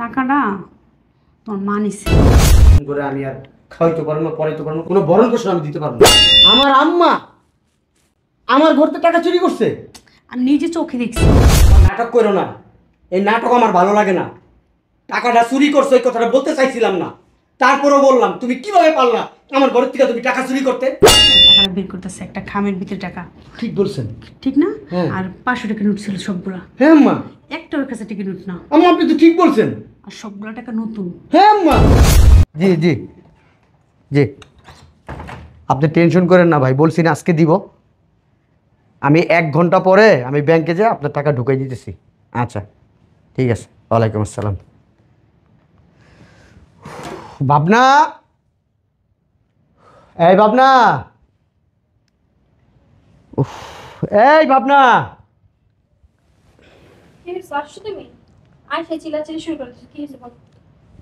টাকাটা তোর মা করে আমি আর খাওয়াইতে পারবো না পড়াইতে পারবো না কোনো বরণ কোষণ আমি দিতে পারবো না আমার আম্মা আমার ঘর থেকে টাকা চুরি করছে আমি নিজে চোখে দেখছি নাটক করো না এই নাটক আমার ভালো লাগে না টাকাটা চুরি করছো এই কথাটা বলতে চাইছিলাম না তারপরও বললাম তুমি কিভাবে পারলা আমার ঘরের থেকে তুমি টাকা চুরি করতে টাকা বের করতেছে একটা খামের ভিতরে টাকা ঠিক বলছেন ঠিক না হ্যাঁ। আর পাঁচশো টাকা নোট ছিল সবগুলা হ্যাঁ আম্মা একটা ওর কাছে টিকিট না আম্মা আপনি তো ঠিক বলছেন আর সবগুলো টাকা নতুন হ্যাঁ আম্মা জি জি জি আপনি টেনশন করেন না ভাই বলছি না আজকে দিব আমি এক ঘন্টা পরে আমি ব্যাংকে যেয়ে আপনার টাকা ঢুকিয়ে দিতেছি আচ্ছা ঠিক আছে ওয়ালাইকুম আসসালাম ভাবনা এই ভাবনা এই ভাবনা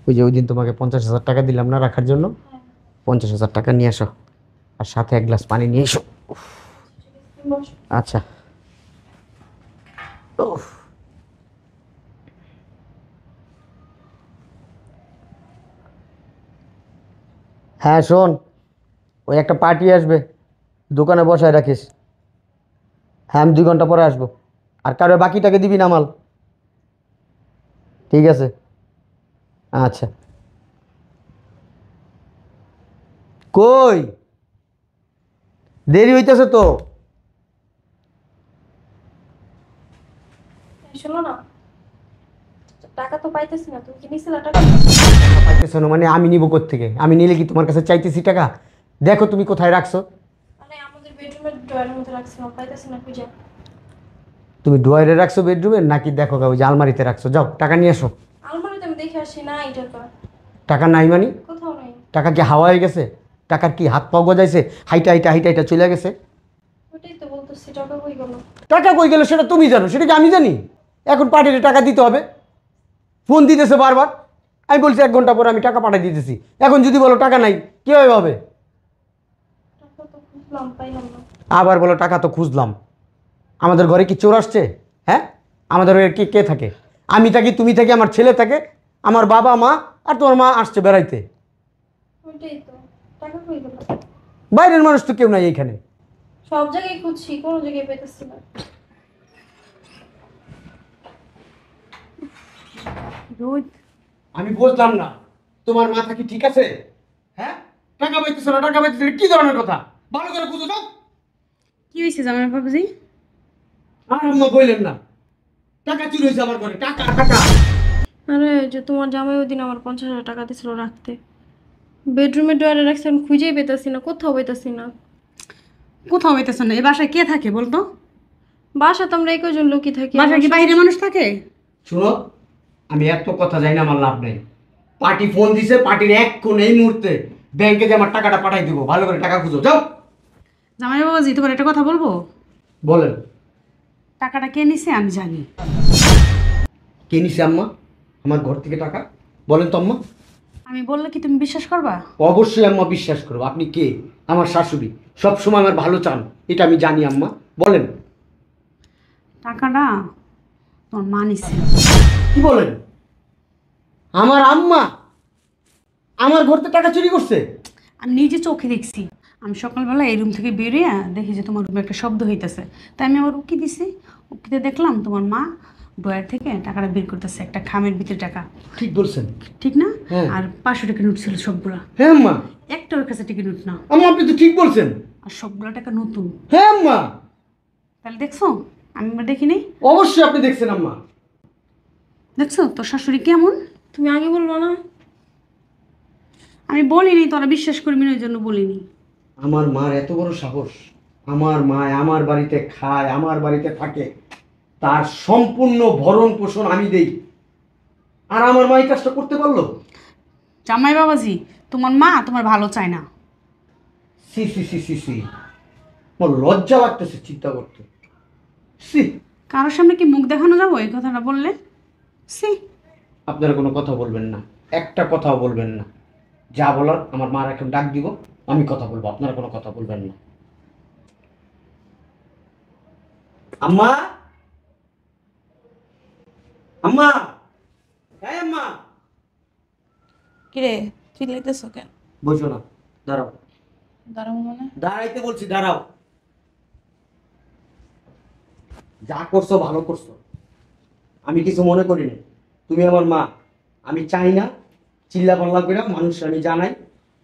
ওই যে ওই দিন তোমাকে পঞ্চাশ হাজার টাকা দিলাম না রাখার জন্য হ্যাঁ। পঞ্চাশ হাজার টাকা নিয়ে আসো আর সাথে এক গ্লাস পানি নিয়ে এসো আচ্ছা হ্যাঁ শোন ওই একটা পার্টি আসবে দোকানে বসায় রাখিস হ্যাঁ আমি দুই ঘন্টা পরে আসবো আর কারো বাকিটাকে দিবি না মাল ঠিক আছে আচ্ছা কই দেরি হইতেছে তো টাকা তো পাইতেছি না মানে আমি আমি নিলে কি তোমার কাছে চাইতেছি টাকা দেখো তুমি কোথায় রাখছো মানে না তুমি ড্রয়ারে রাখছো বেডরুমে নাকি দেখো ওই যে আলমারিতে রাখছো যাও টাকা নিয়ে এসো আলমারিতে আমি দেখে আসি না এটা টাকা টাকা নাই মানে কোথাও নাই টাকা কি হাওয়া হয়ে গেছে টাকার কি হাত পাও যাইছে হাইটা হাইটা হাইটা হাইটা চলে গেছে তো টাকা কই গেল টাকা কই গেল সেটা তুমি জানো সেটা কি আমি জানি এখন পার্টিতে টাকা দিতে হবে ফোন দিতেছে বারবার আমি বলছি এক ঘন্টা পরে আমি টাকা পাঠিয়ে দিতেছি এখন যদি বলো টাকা নাই কীভাবে হবে আবার বলো টাকা তো খুঁজলাম আমাদের ঘরে কি চোর আসছে হ্যাঁ আমাদের ঘরে কি কে থাকে আমি থাকি তুমি থাকি আমার ছেলে থাকে আমার বাবা মা আর তোমার মা আসছে বেড়াইতে বাইরের মানুষ তো কেউ নাই এখানে সব জায়গায় খুঁজছি কোনো জায়গায় পেতেছি না আমি বুঝলাম না তোমার মাথা কি ঠিক আছে হ্যাঁ টাকা পাইতেছ না টাকা পাইতেছ কি ধরনের কথা ভালো করে খুঁজো তো কি হয়েছে জামাই বাবুজি আর আম্মা বললেন না টাকা চুরি হয়েছে আমার ঘরে টাকা টাকা আরে যে তোমার জামাই ওদিন আমার পঞ্চাশ হাজার টাকা দিছিল রাখতে বেডরুমের ডয়ারে রাখছি আমি খুঁজেই পেতেছি না কোথাও পেতেছি না কোথাও পেতেছে না এই বাসায় কে থাকে বলতো বাসা তোমরা এই কজন লোকই থাকি বাসায় কি বাইরে মানুষ থাকে শুনো আমি এত কথা জানি না আমার লাভ নেই পার্টি ফোন দিছে পার্টির এক কোন এই মুহূর্তে ব্যাংকে যে আমার টাকাটা পাঠাই দেবো ভালো করে টাকা খুঁজো যাও জামাই বাবাজি তোমার একটা কথা বলবো বলেন টাকাটা কে নিছে আমি জানি কে নিছে আম্মা আমার ঘর থেকে টাকা বলেন তো আম্মা আমি বললে কি তুমি বিশ্বাস করবা অবশ্যই আম্মা বিশ্বাস করবো আপনি কে আমার শাশুড়ি সব সময় আমার ভালো চান এটা আমি জানি আম্মা বলেন টাকাটা তোমার মা নিছে কি বলেন আমার আম্মা আমার ঘর থেকে টাকা চুরি করছে আমি নিজে চোখে দেখছি আমি সকালবেলা এই রুম থেকে বেরিয়ে দেখি যে তোমার রুমে একটা শব্দ হইতেছে তাই আমি আবার উকি দিছি উকিতে দেখলাম তোমার মা ডয়ার থেকে টাকাটা বের করতেছে একটা খামের ভিতরে টাকা ঠিক বলছেন ঠিক না হ্যাঁ। আর পাঁচশো টাকা নোট ছিল সবগুলো হ্যাঁ মা ওর কাছে টিকিট নোট না আমি আপনি তো ঠিক বলছেন আর সবগুলো টাকা নতুন হ্যাঁ তাহলে দেখছো আমি দেখিনি অবশ্যই আপনি দেখছেন আম্মা দেখছো তোর শাশুড়ি কেমন তুমি আগে বলবো না আমি বলিনি তোরা বিশ্বাস করবি না ওই জন্য বলিনি আমার মার এত বড় সাহস আমার মা আমার বাড়িতে খায় আমার বাড়িতে থাকে তার সম্পূর্ণ ভরণ পোষণ আমি দেই আর আমার মা এই কাজটা করতে পারলো জামাই বাবাজি তোমার মা তোমার ভালো চায় না সি সি সি সি সি আমার লজ্জা লাগতেছে চিন্তা করতে সি কারোর সামনে কি মুখ দেখানো যাবো এই কথাটা বললে সি আপনারা কোনো কথা বলবেন না একটা কথাও বলবেন না যা বলার আমার মার এখন ডাক দিব আমি কথা বলবো আপনারা কোনো কথা বলবেন না আম্মা আম্মা হ্যাঁ আম্মা কিরে চিল্লাইতেছো কেন বোঝো না দাঁড়াও দাঁড়াও মানে দাঁড়াইতে বলছি দাঁড়াও যা করছো ভালো করছো আমি কিছু মনে করিনি তুমি আমার মা আমি চাই না চিল্লা পাল্লা করে মানুষ আমি জানাই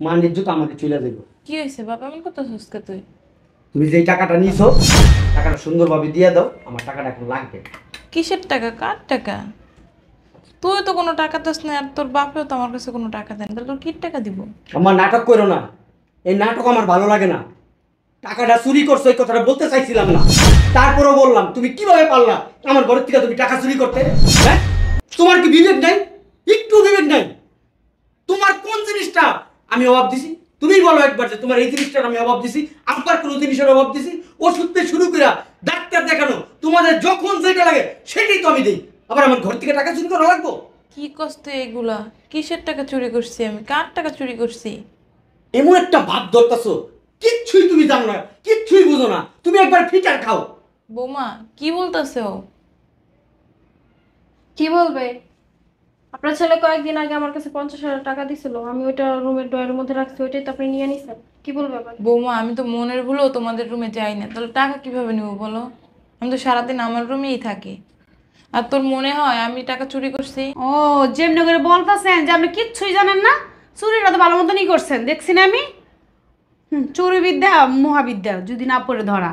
মানের ইজ্জত আমাকে চলে দেবো কি হয়েছে বাবা আমি কত সুস্কা তুই তুমি যে টাকাটা নিছো টাকাটা সুন্দরভাবে দিয়ে দাও আমার টাকাটা এখন লাগবে কিসের টাকা কার টাকা তুই তো কোনো টাকা দাস না আর তোর বাপেও তো আমার কাছে কোনো টাকা দেন তাহলে তোর কি টাকা দিব আমার নাটক করো না এই নাটক আমার ভালো লাগে না টাকাটা চুরি করছো এই কথাটা বলতে চাইছিলাম না তারপরেও বললাম তুমি কিভাবে পারলা আমার ঘরের থেকে তুমি টাকা চুরি করতে হ্যাঁ তোমার কি বিবেক নাই একটু বিবেক নাই তোমার কোন জিনিসটা আমি অভাব দিছি তুমি বলো একবার যে তোমার এই জিনিসটার আমি অভাব দিছি আপনার কোনো জিনিসের অভাব দিছি ওষুধতে শুরু করা ডাক্তার দেখানো তোমাদের যখন যেটা লাগে সেটাই তো আমি দিই আবার আমার ঘর থেকে টাকা চুরি করা লাগবো কি কষ্ট এগুলা কিসের টাকা চুরি করছি আমি কার টাকা চুরি করছি এমন একটা ভাব ধরতেছো কিচ্ছুই তুমি জানো না কিচ্ছুই বুঝো না তুমি একবার ফিটার খাও বৌমা কি বলতেছো কি বলবে আপনার ছেলে কয়েকদিন আগে আমার কাছে পঞ্চাশ হাজার টাকা দিছিল আমি ওইটা রুমের ড্রয়ের মধ্যে রাখছি ওইটাই তো আপনি নিয়ে নিছেন কি বলবো বৌমা আমি তো মনের ভুলেও তোমাদের রুমে যাই না তাহলে টাকা কিভাবে নেবো বলো আমি তো সারাদিন আমার রুমেই থাকি আর তোর মনে হয় আমি টাকা চুরি করছি ও যেমনি করে বলতেছেন যে আপনি কিচ্ছুই জানেন না চুরিটা তো ভালো মতনই করছেন দেখছি না আমি হুম চুরি বিদ্যা মহাবিদ্যা যদি না পড়ে ধরা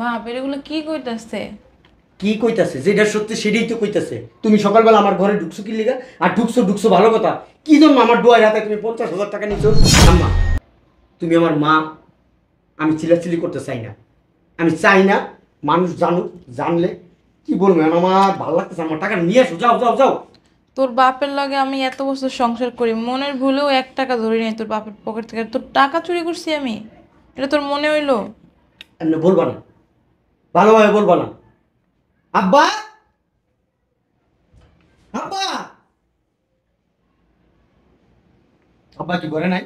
বাপ এগুলো কি করতেছে কি কইতাছে যেটা সত্যি সেটাই তো কইতাছে তুমি সকালবেলা আমার ঘরে ঢুকছো কি লিগা আর ঢুকছো ঢুকছো ভালো কথা কি জন্য আমার ডোয়ার হাতে তুমি পঞ্চাশ হাজার টাকা নিচ্ছ আম্মা তুমি আমার মা আমি চিলাচিলি করতে চাই না আমি চাই না মানুষ জানুক জানলে কি বলবো আমার ভালো লাগতেছে আমার টাকা নিয়ে আসো যাও যাও যাও তোর বাপের লগে আমি এত বছর সংসার করি মনের ভুলেও এক টাকা ধরি নাই তোর বাপের পকেট থেকে তোর টাকা চুরি করছি আমি এটা তোর মনে হইলো বলবা না ভালোভাবে বলবা না আব্বা আব্বা আব্বা কি ঘরে নাই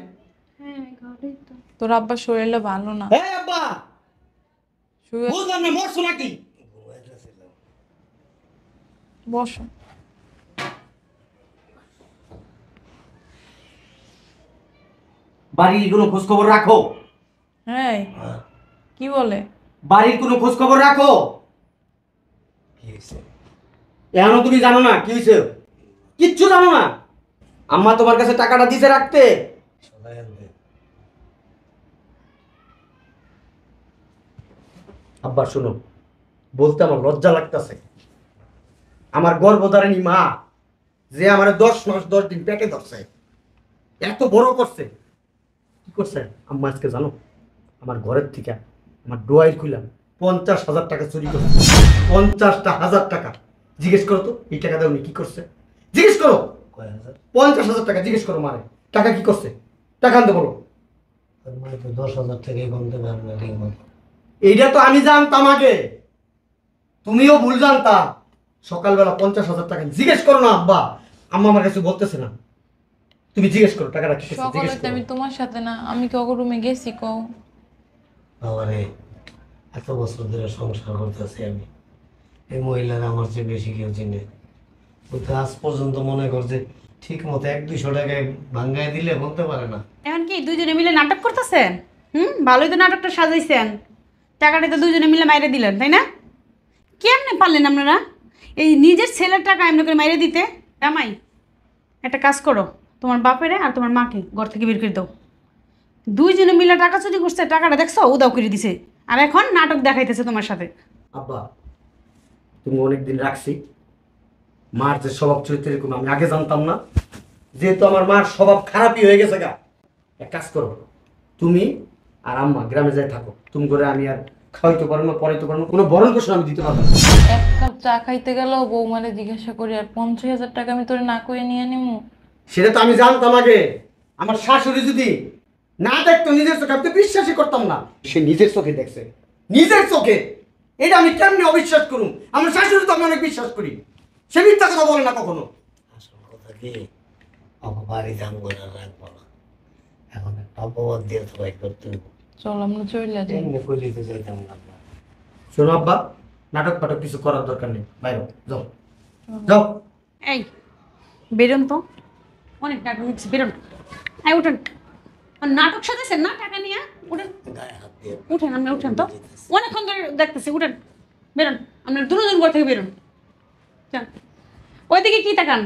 হ্যাঁ, তোর আব্বা শরীরটা ভালো না এ আব্বা বুঝলাম না মরছো নাকি বসো বাড়ির কোনো খোঁজ খবর রাখো হ্যাঁ কি বলে বাড়ির কোনো খোঁজ খবর রাখো হয়েছে এখনো তুমি জানো না কি হয়েছে কিচ্ছু জানো না আম্মা তোমার কাছে টাকাটা দিছে রাখতে আব্বা শুনো বলতে আমার লজ্জা লাগতেছে আমার গর্ভধারিণী মা যে আমার দশ মাস দশ দিন পেটে ধরছে এত বড় করছে কি করছে আম্মা আজকে জানো আমার ঘরের থেকে আমার ডোয়াই খুলাম পঞ্চাশ হাজার টাকা চুরি করছে পঞ্চাশটা হাজার টাকা জিজ্ঞেস করো তো এই টাকা দিয়ে উনি কী করছে জিজ্ঞেস করো পঞ্চাশ হাজার টাকা জিজ্ঞেস করো মারে টাকা কি করছে টাকা আনতে বলো মানে দশ হাজার টাকাই এইটা তো আমি জানতাম আগে তুমিও ভুল জানতা সকালবেলা পঞ্চাশ হাজার টাকা জিজ্ঞেস করো না আব্বা আম্মা আমার কাছে বলতেছে না তুমি জিজ্ঞেস করো টাকাটা সকালে আমি তোমার সাথে না আমি কি রুমে গেছি কও বাবারে এত বছর ধরে সংসার করতেছি আমি এই মহিলারা আমার চেয়ে বেশি কেউ চিনে ও তো আজ পর্যন্ত মনে করছে ঠিক মতো এক দুইশো টাকায় ভাঙ্গায় দিলে বলতে পারে না এখন কি দুইজনে মিলে নাটক করতেছেন হুম ভালোই তো নাটকটা সাজাইছেন টাকাটা তো দুজনে মিলে মাইরে দিলেন তাই না কেমনে পারলেন আপনারা এই নিজের ছেলের টাকা এমনি করে মাইরে দিতে জামাই একটা কাজ করো তোমার বাপেরে আর তোমার মাকে ঘর থেকে বের করে দাও দুইজনে মিলে টাকা চুরি করছে টাকাটা দেখছো উদাও করে দিছে আর এখন নাটক দেখাইতেছে তোমার সাথে আব্বা তুমি অনেকদিন রাখছি মার যে স্বভাব চরিত্র এরকম আমি আগে জানতাম না যেহেতু আমার মার স্বভাব খারাপই হয়ে গেছে গা এক কাজ করো তুমি আর আম্মা গ্রামে যাই থাকো তুমি করে আমি আর খাওয়াইতে পারবো না পড়াইতে পারবো না কোনো বরণ কোষণ আমি দিতে পারবো না এক কাপ চা খাইতে গেল মানে জিজ্ঞাসা করি আর পঞ্চাশ হাজার টাকা আমি তোরে না করে নিয়ে নিমু সেটা তো আমি জানতাম আগে আমার শাশুড়ি যদি না দেখতো নিজের চোখে আমি তো বিশ্বাসই করতাম না সে নিজের চোখে দেখছে নিজের চোখে এটা আমি কেমনি অবিশ্বাস করুন আমার শাশুড়ি তো আমি অনেক বিশ্বাস করি সে মিথ্যা কথা বলে না কখনো এখন চল নাটক কিছু করার দরকার নেই তো অনেক টাকা বেরোন এই উঠুন নাটক সাজাইছেন না টাকা নিয়ে উঠেন উঠেন আপনি উঠেন তো অনেকক্ষণ ধরে দেখতেছি উঠেন বেরোন আপনার দুজন ঘর থেকে বেরোন যান ওইদিকে কি তাকান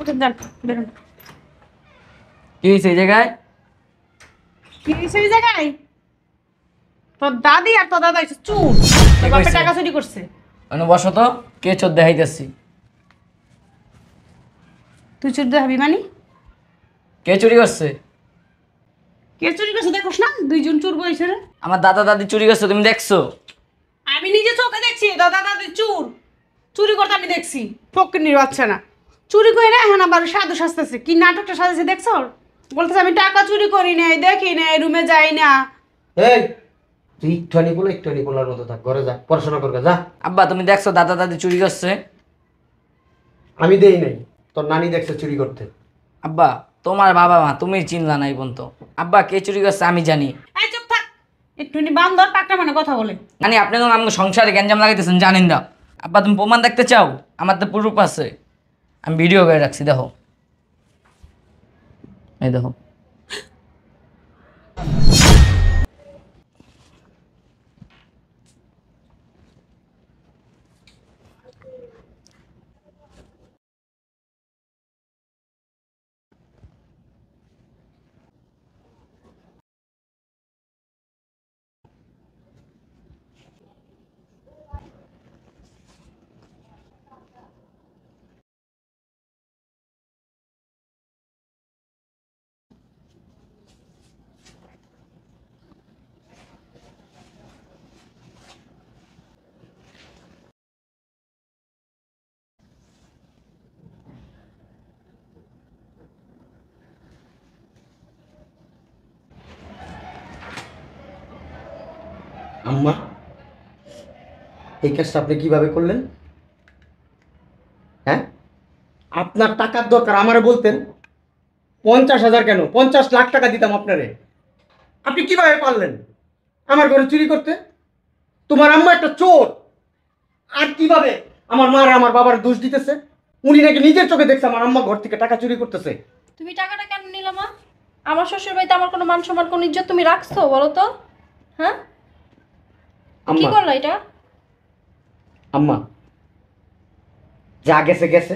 উঠেন যান বেরোন কি সেই জায়গায় কি সেই জায়গায় তোর দাদি আর তোর দাদা হয়েছে চুর তোর বাপের টাকা চুরি করছে মানে বসো কে চোর দেখাইতেছি তুই চোর দেখাবি মানে কে চুরি করছে কে চুরি করছে দেখোস না দুইজন চোর বইছে রে আমার দাদা দাদি চুরি করছে তুমি দেখছো আমি নিজে চোখে দেখছি দাদা দাদি চুর চুরি করতে আমি দেখছি ফকির বাচ্চা না চুরি করে না এখন আবার সাধু সাজতেছে কি নাটকটা সাজতেছে দেখছো বলতেছে আমি টাকা চুরি করি নাই দেখি নাই রুমে যাই না এই তুই একটু বলে একটু বলার মতো থাক ঘরে যা পড়াশোনা করবে যা আব্বা তুমি দেখছো দাদা দাদি চুরি করছে আমি দেই নাই তোর নানি দেখছে চুরি করতে আব্বা তোমার বাবা মা তুমি চিনলা নাই বোন তো আব্বা কে চুরি করছে আমি জানি পাকটা মানে কথা বলে মানে আপনি তো সংসারে গ্যাঞ্জাম জানেন আব্বা তুমি প্রমাণ দেখতে চাও আমার তো আছে আমি ভিডিও করে রাখছি দেখো এই দেখো আম্মা এই কাজটা আপনি কীভাবে করলেন হ্যাঁ আপনার টাকার দরকার আমারে বলতেন পঞ্চাশ হাজার কেন পঞ্চাশ লাখ টাকা দিতাম আপনারে আপনি কীভাবে পারলেন আমার ঘরে চুরি করতে তোমার আম্মা একটা চোর আর কিভাবে আমার মা আর আমার বাবার দোষ দিতেছে উনি নাকি নিজের চোখে দেখছে আমার আম্মা ঘর থেকে টাকা চুরি করতেছে তুমি টাকাটা কেন নিলাম আমার শ্বশুর বাড়িতে আমার কোনো মান সম্মান কোনো ইজ্জত তুমি রাখছো বলো তো হ্যাঁ কি করলো এটা আম্মা যা গেছে গেছে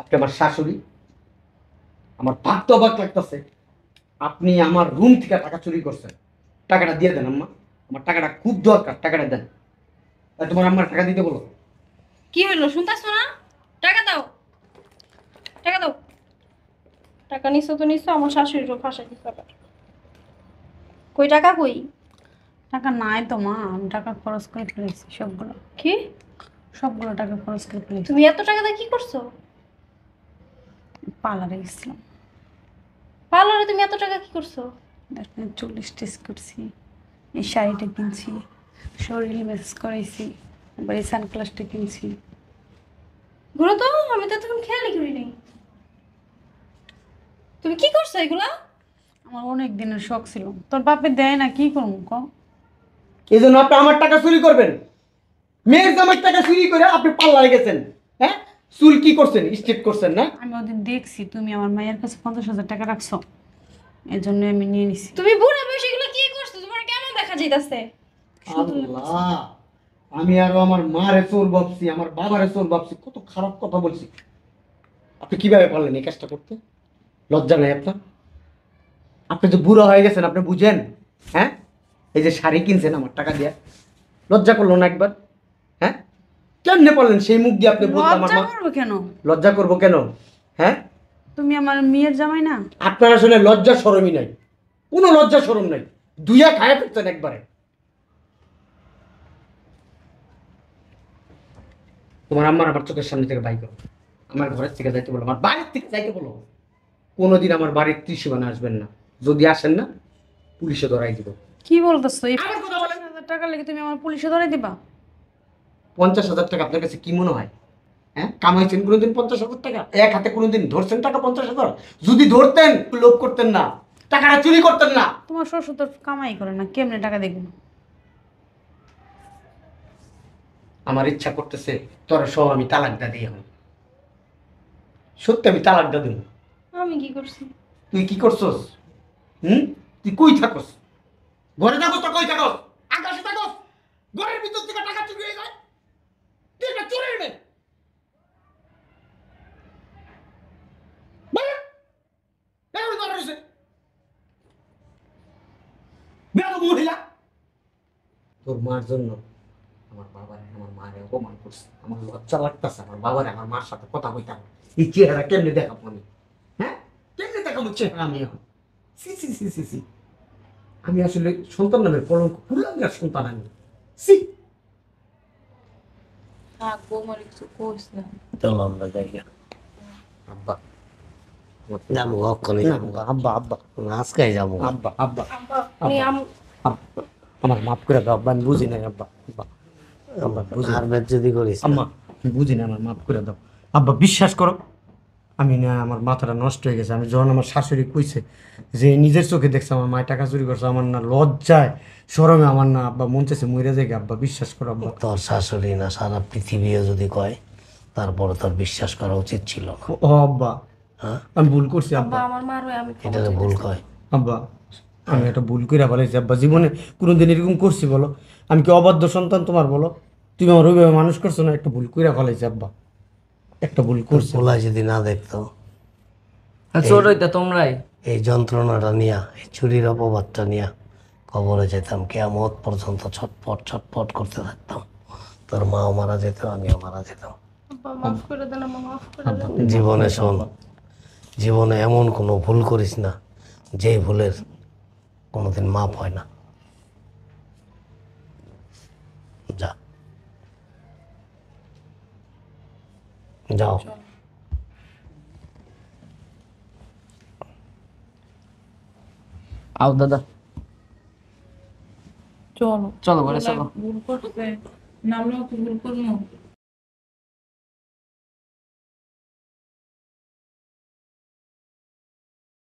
আপনি আমার শাশুড়ি আমার ভাগ তো অবাক লাগতেছে আপনি আমার রুম থেকে টাকা চুরি করছেন টাকাটা দিয়ে দেন আম্মা আমার টাকাটা খুব দরকার টাকাটা দেন আর তোমার আম্মার টাকা দিতে বলো কি হইলো শুনতেছো না টাকা দাও টাকা দাও টাকা নিছো তো নিছো আমার শাশুড়িরও ফাঁসা দিতে কই টাকা কই টাকা নাই তো মা আমি টাকা খরচ করে ফেলেছি সবগুলো কি সবগুলো টাকা খরচ করে ফেলেছি তুমি এত টাকা দিয়ে কি করছো পার্লারে গেছিলাম পার্লারে তুমি এত টাকা কি করছো চল্লিশ টেস্ট করছি এই শাড়িটা কিনছি শরীর মেসেজ করাইছি এবার এই সানগ্লাসটা কিনছি গুলো তো আমি তো এতক্ষণ খেয়ালই করি তুমি কি করছো এগুলা আমার অনেক দিনের শখ ছিল তোর বাপে দেয় না কি করবো ক এই জন্য আপনি আমার টাকা চুরি করবেন মেয়ের জামার টাকা চুরি করে আপনি পাল্লা গেছেন হ্যাঁ চুল কি করছেন স্ট্রেট করছেন না আমি ওদিন দেখছি তুমি আমার মায়ের কাছে পঞ্চাশ হাজার টাকা রাখছো এই জন্য আমি নিয়ে নিছি তুমি বুড়া বয়সে এগুলো কি করছো তোমার কেমন দেখা যাইতাছে আমি আরো আমার মারে চোর ভাবছি আমার বাবারে চোর ভাবছি কত খারাপ কথা বলছি আপনি কিভাবে পারলেন এই কাজটা করতে লজ্জা নাই আপনার আপনি তো বুড়ো হয়ে গেছেন আপনি বুঝেন হ্যাঁ এই যে শাড়ি কিনছেন আমার টাকা দিয়া লজ্জা করলো না একবার হ্যাঁ কেমনে বললেন সেই মুখ দিয়ে আপনি আমার কেন লজ্জা করবো কেন হ্যাঁ তুমি আমার মেয়ের জামাই না আপনার আসলে লজ্জা সরমই নাই কোনো লজ্জা সরম নাই দুইয়া খায়া ফেলতেন একবারে তোমার আম্মার আমার চোখের সামনে থেকে বাইক করো আমার ঘরের থেকে যাইতে বলো আমার বাড়ির থেকে যাইতে বলো কোনোদিন আমার বাড়ির ত্রিসীমানা আসবেন না যদি আসেন না পুলিশে ধরাই দিব কি বলতেছো এই টাকা লেগে তুমি আমার পুলিশে ধরাই দিবা পঞ্চাশ হাজার টাকা আপনার কাছে কি মনে হয় হ্যাঁ কামাইছেন কোনোদিন পঞ্চাশ হাজার টাকা এক হাতে কোনোদিন ধরছেন টাকা পঞ্চাশ হাজার যদি ধরতেন লোভ করতেন না টাকাটা চুরি করতেন না তোমার শ্বশুর তো কামাই করে না কেমনে টাকা দেখবেন আমার ইচ্ছা করতেছে তোর সব আমি তালাক দা দিই এখন সত্যি আমি তালাক দা দিব আমি কি করছি তুই কি করছস হুম তুই কই থাকস ঘরে থাকো তো কই থাকস আকাশে থাকস ঘরের ভিতর থেকে টাকা চুরি হয়ে যায় তুই একটা চোরের মেয়ে তোর মার জন্য আমার বাবার আমার মায়ের অপমান করছে আমার লজ্জা লাগতেছে আমার বাবার আমার মার সাথে কথা হইতাম এই চেহারা কেমনি দেখাবো আমি হ্যাঁ কেমনি দেখাবো চেহারা আমি এখন সি সি সি সি সি আমি আসলে সন্তান নামে কলঙ্ক কুলাঙ্গার সন্তান আমি সি আব্বা আজকে আমার মাফ করে দাও আব্বা বুঝি যদি আমার মাফ করে দাও আব্বা বিশ্বাস করো আমি না আমার মাথাটা নষ্ট হয়ে গেছে আমি যখন আমার শাশুড়ি কইছে যে নিজের চোখে দেখছে আমার মায়ের টাকা চুরি করছে আমার না লজ্জায় সরমে আমার না আব্বা মন চাইছে মরে যায় আব্বা বিশ্বাস করো আব্বা তোর শাশুড়ি না সারা পৃথিবীও যদি কয় তারপর তোর বিশ্বাস করা উচিত ছিল ও আব্বা হ্যাঁ? আমি ভুল করছি আব্বা আমার মারো আমি এটা ভুল কয় আব্বা আমি একটা ভুল করে যে আব্বা জীবনে কোনোদিন এরকম করছি বলো আমি কি অবাধ্য সন্তান তোমার বলো তুমি আমার রবিভাবে মানুষ করছো না একটা ভুল করে ফেলেছি আব্বা একটা ভুল করছে পোলা যদি না দেখতো চোর তোমরাই এই যন্ত্রণাটা নিয়া এই চুরির অপবাদটা নিয়া কবরে যেতাম কেয়ামত পর্যন্ত ছটপট ছটপট করতে থাকতাম তোর মাও মারা যেত আমিও মারা যেতাম জীবনে শোন জীবনে এমন কোনো ভুল করিস না যে ভুলের কোনোদিন মাপ হয় না যাও আও দাদা চলো চলো ঘরে চলো ভুল করতে নামলেও ভুল করবো